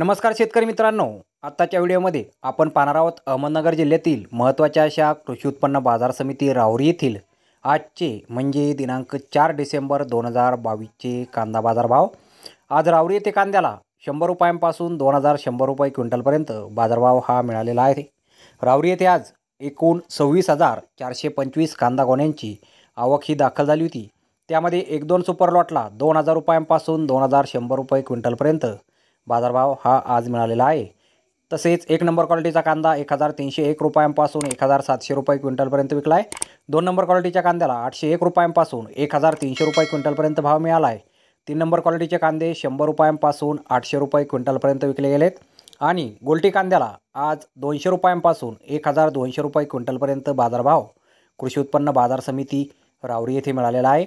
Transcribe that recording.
नमस्कार शेतकरी मित्रांनो आत्ताच्या व्हिडिओमध्ये आपण पाहणार आहोत अहमदनगर जिल्ह्यातील महत्त्वाच्या अशा कृषी उत्पन्न बाजार समिती रावरी येथील आजचे म्हणजे दिनांक चार डिसेंबर दोन हजार बावीसचे कांदा बाजार भाव आज राहुरी येथे कांद्याला शंभर रुपयांपासून दोन हजार शंभर रुपये क्विंटलपर्यंत बाजारभाव हा मिळालेला आहे रावरी येथे आज एकूण सव्वीस हजार चारशे पंचवीस कांदा गोण्यांची आवक ही दाखल झाली होती त्यामध्ये एक दोन सुपर लॉटला दोन हजार रुपयांपासून दोन हजार शंभर रुपये क्विंटलपर्यंत बाजारभाव हा आज मिळालेला आहे तसेच एक नंबर क्वालिटीचा कांदा एक हजार तीनशे एक रुपयांपासून एक हजार सातशे रुपये क्विंटलपर्यंत विकला आहे दोन नंबर क्वालिटीच्या कांद्याला आठशे एक रुपयांपासून एक हजार तीनशे रुपये क्विंटलपर्यंत भाव मिळाला आहे तीन नंबर क्वालिटीचे कांदे शंभर रुपयांपासून आठशे रुपये क्विंटलपर्यंत विकले गेलेत आणि गोलटी कांद्याला आज दोनशे रुपयांपासून एक हजार दोनशे रुपये क्विंटलपर्यंत बाजारभाव कृषी उत्पन्न बाजार समिती रावरी येथे मिळालेला आहे